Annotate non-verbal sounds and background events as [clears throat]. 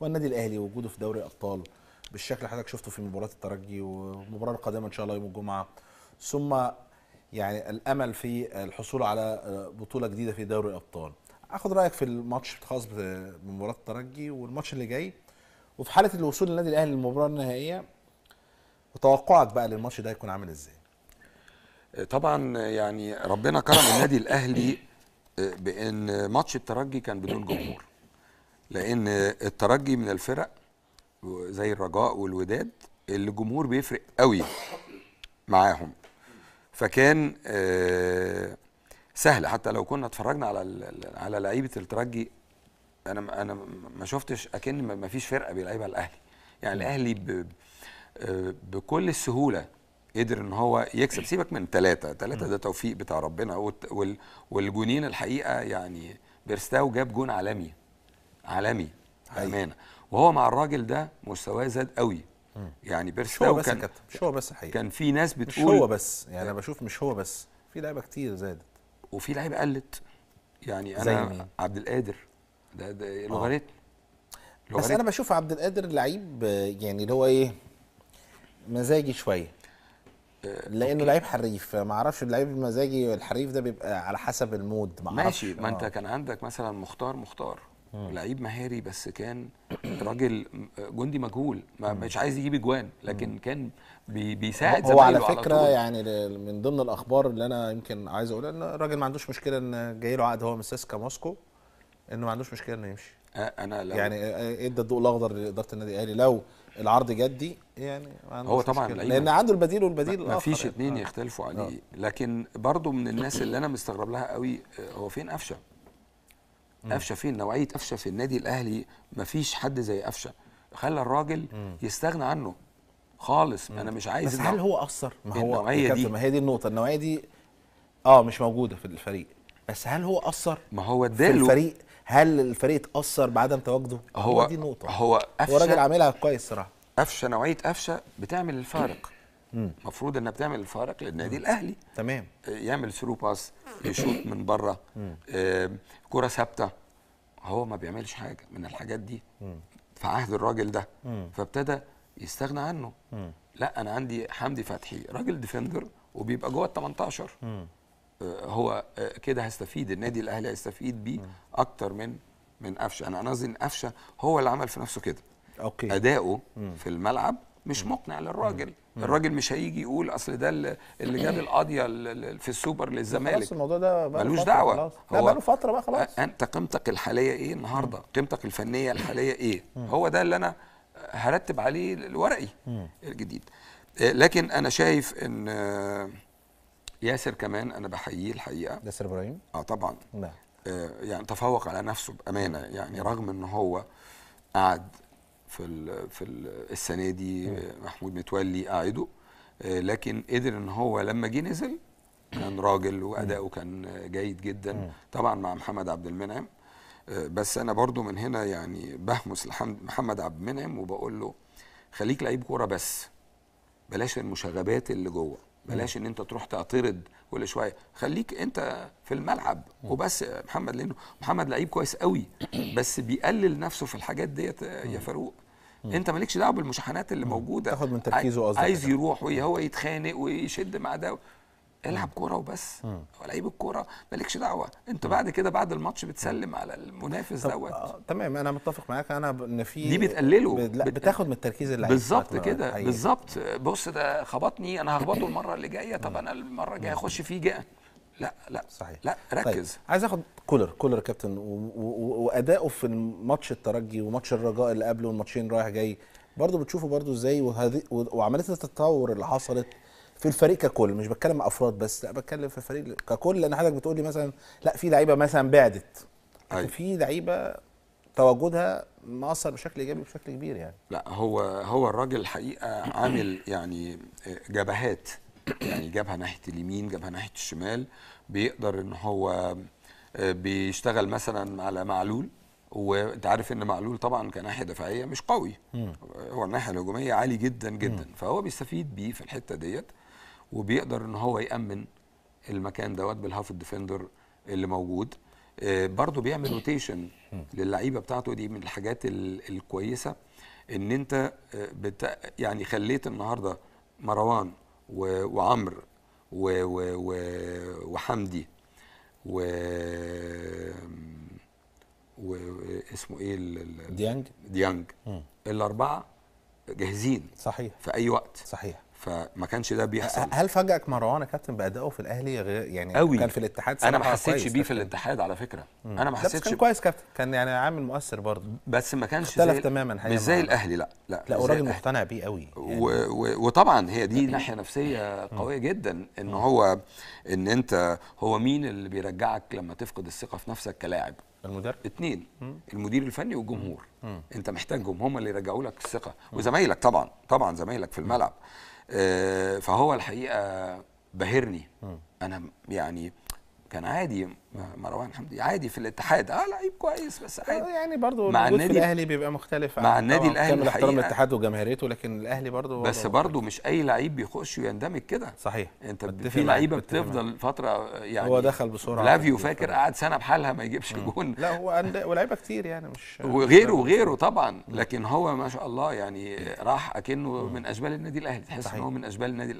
والنادي الاهلي وجوده في دوري الابطال بالشكل اللي حضرتك شفته في مباراه الترجي والمباراه القادمه ان شاء الله يوم الجمعه ثم يعني الامل في الحصول على آه، بطوله جديده في دوري الابطال اخد رايك في الماتش الخاص بمباراه الترجي والماتش اللي جاي وفي حاله الوصول للنادي الاهلي للمباراه النهائيه وتوقعك بقى للماتش ده هيكون عامل ازاي آه، طبعا آه، يعني ربنا كرم النادي الاهلي بان ماتش الترجي كان بدون جمهور لان الترجي من الفرق زي الرجاء والوداد الجمهور بيفرق قوي معاهم فكان آه، سهل حتى لو كنا اتفرجنا على على لعيبه الترجي انا انا ما شفتش اكن ما فيش فرقه بيلعبها الاهلي يعني الاهلي آه، بكل السهوله قدر ان هو يكسب سيبك من ثلاثه ثلاثه ده توفيق بتاع ربنا والجونين الحقيقه يعني بيرستاو جاب جون عالمي عالمي امانه وهو مع الراجل ده مستواه زاد قوي يعني بيرستا بس كان مش هو بس حقيقة. كان في ناس بتقول مش هو بس يعني انا آه. بشوف مش هو بس في لعيبه كتير زادت وفي لعيبه قلت يعني انا عبد القادر ده, ده آه. لوغاريتم بس انا بشوف عبد القادر لعيب يعني اللي هو ايه مزاجي شويه آه، لانه لعيب حريف ما اعرفش اللعيب المزاجي الحريف ده بيبقى على حسب المود ما ماشي ما انت كان عندك مثلا مختار مختار لعيب مهاري بس كان راجل جندي مجهول ما مش عايز يجيب اجوان لكن كان بي بيساعد هو على فكره على يعني من ضمن الاخبار اللي انا يمكن عايز اقولها ان الراجل ما عندوش مشكله ان جاي له عقد هو من سيسكا موسكو انه ما عندوش مشكله انه يمشي انا لو يعني ادى الضوء الاخضر لاداره النادي الاهلي لو العرض جدي يعني ما عندوش هو طبعا مشكلة. لان عنده البديل والبديل ما فيش اثنين آه. يختلفوا عليه آه. لكن برضو من الناس اللي انا مستغرب لها قوي آه، هو فين قفشه قفشه فين نوعيه قفشه في النادي الاهلي مفيش حد زي قفشه خلى الراجل مم. يستغنى عنه خالص مم. انا مش عايز بس هل هو اثر ما هو النوعيه دي ما هي دي النقطه النوعيه دي اه مش موجوده في الفريق بس هل هو اثر ما هو اداله في الفريق هل الفريق اتاثر بعدم تواجده هو, هو دي النقطه هو قفشه هو راجل عاملها كويس صراحه قفشه نوعيه قفشه بتعمل الفارق المفروض انها بتعمل الفارق للنادي الاهلي تمام آه، يعمل ثرو باس يشوط من بره آه، كره ثابته هو ما بيعملش حاجه من الحاجات دي مم. في عهد الراجل ده مم. فابتدى يستغنى عنه مم. لا انا عندي حمدي فتحي راجل ديفندر وبيبقى جوه ال 18 آه، هو كده هيستفيد النادي الاهلي هيستفيد بيه اكتر من من قفشه انا قصدي ان قفشه هو اللي عمل في نفسه كده اوكي اداؤه في الملعب مش مقنع للراجل الراجل مش هيجي يقول اصل ده اللي جاب [clears throat] القضيه في السوبر للزمالك خلاص الموضوع ده ملوش دعوه خلاص. هو له فتره بقى خلاص انت قيمتك الحاليه ايه النهارده قيمتك الفنيه الحاليه ايه [clears throat] هو ده اللي انا هرتب عليه الورقي الجديد لكن انا شايف ان ياسر كمان انا بحييه الحقيقه ياسر ابراهيم اه طبعا نعم يعني تفوق على نفسه بامانه يعني رغم ان هو قعد في في السنه دي محمود متولي قاعده آه، لكن قدر ان هو لما جه نزل كان راجل واداؤه كان جيد جدا طبعا مع محمد عبد المنعم آه، بس انا برضو من هنا يعني بهمس لحمد محمد عبد المنعم وبقول له خليك لعيب كوره بس بلاش المشاغبات اللي جوه بلاش ان انت تروح تعترض كل شويه خليك انت في الملعب وبس محمد لانه محمد لعيب كويس قوي بس بيقلل نفسه في الحاجات ديت يا فاروق انت مالكش دعوه بالمشاحنات اللي موجوده تاخد من تركيزه قصدك عايز يعني. يروح وهو يتخانق ويشد مع ده العب كوره وبس لعيب الكوره مالكش دعوه انت بعد كده بعد الماتش بتسلم على المنافس دوت آه، تمام انا متفق معاك انا ان في دي بتقلله لا بتاخد من التركيز اللعيب بالظبط كده بالظبط بص ده خبطني انا هخبطه [coughs] المره اللي جايه طب انا المره الجايه اخش فيه جه لا لا صحيح لا طيب، ركز طيب. عايز اخد كولر كولر كابتن واداؤه في ماتش الترجي وماتش الرجاء اللي قبله والماتشين رايح جاي برضه بتشوفه برضه ازاي وعمليه التطور اللي حصلت في الفريق ككل مش بتكلم افراد بس لا بتكلم في الفريق ككل لان حضرتك بتقول لي مثلا لا في لعيبه مثلا بعدت أيوة. في لعيبه تواجدها مأثر بشكل ايجابي بشكل كبير يعني لا هو هو الراجل الحقيقه عامل يعني آه، جبهات يعني جبهه ناحيه اليمين جبهه ناحيه الشمال بيقدر ان هو آه، بيشتغل مثلا على معلول وانت عارف ان معلول طبعا كناحيه دفاعيه مش قوي هو الناحيه الهجوميه عالي جدا جدا فهو بيستفيد بيه في الحته ديت وبيقدر ان هو يامن المكان دوت بالهاف ديفندر اللي موجود آه، برضه بيعمل روتيشن للعيبه بتاعته دي من الحاجات الكويسه ان انت آه، بتا يعني خليت النهارده مروان وعمرو وحمدي و واسمه ايه ديانج ديانج الاربعه جاهزين صحيح في اي وقت صحيح فما كانش ده بيحصل هل فاجئك مروان يا كابتن بادائه في الاهلي غير يعني أوي. كان في الاتحاد انا ما حسيتش بيه في الاتحاد على فكره مم. انا ما حسيتش كان كويس كابتن كان يعني عامل مؤثر برضه بس ما كانش اختلف تماما حقيقة مش زي الاهلي لا لا لا وراجل مقتنع بيه قوي يعني. و... و... وطبعا هي دي ناحيه نفسيه قويه جدا ان مم. هو ان انت هو مين اللي بيرجعك لما تفقد الثقه في نفسك كلاعب المدرب اثنين المدير الفني والجمهور مم. انت محتاجهم هم اللي يرجعوا لك الثقه وزمايلك طبعا طبعا زمايلك في الملعب مم. آه، فهو الحقيقه بهرني انا يعني كان عادي مروان حمدي عادي في الاتحاد اه لعيب كويس بس عادي آه، يعني برضه مع النادي في الاهلي بيبقى مختلف مع النادي الاهلي كامل احترام الاتحاد وجماهيرته لكن الاهلي برضه بس برضه مش اي لعيب بيخش ويندمج كده صحيح انت في لعيبه بتفضل فتره يعني هو دخل بسرعه لافيو فاكر قعد سنه بحالها ما يجيبش جون لا هو ولاعيبه كتير يعني مش وغيره وغيره طبعا لكن هو ما شاء الله يعني راح اكنه من اشبال النادي الاهلي تحس ان هو من اشبال النادي الاهلي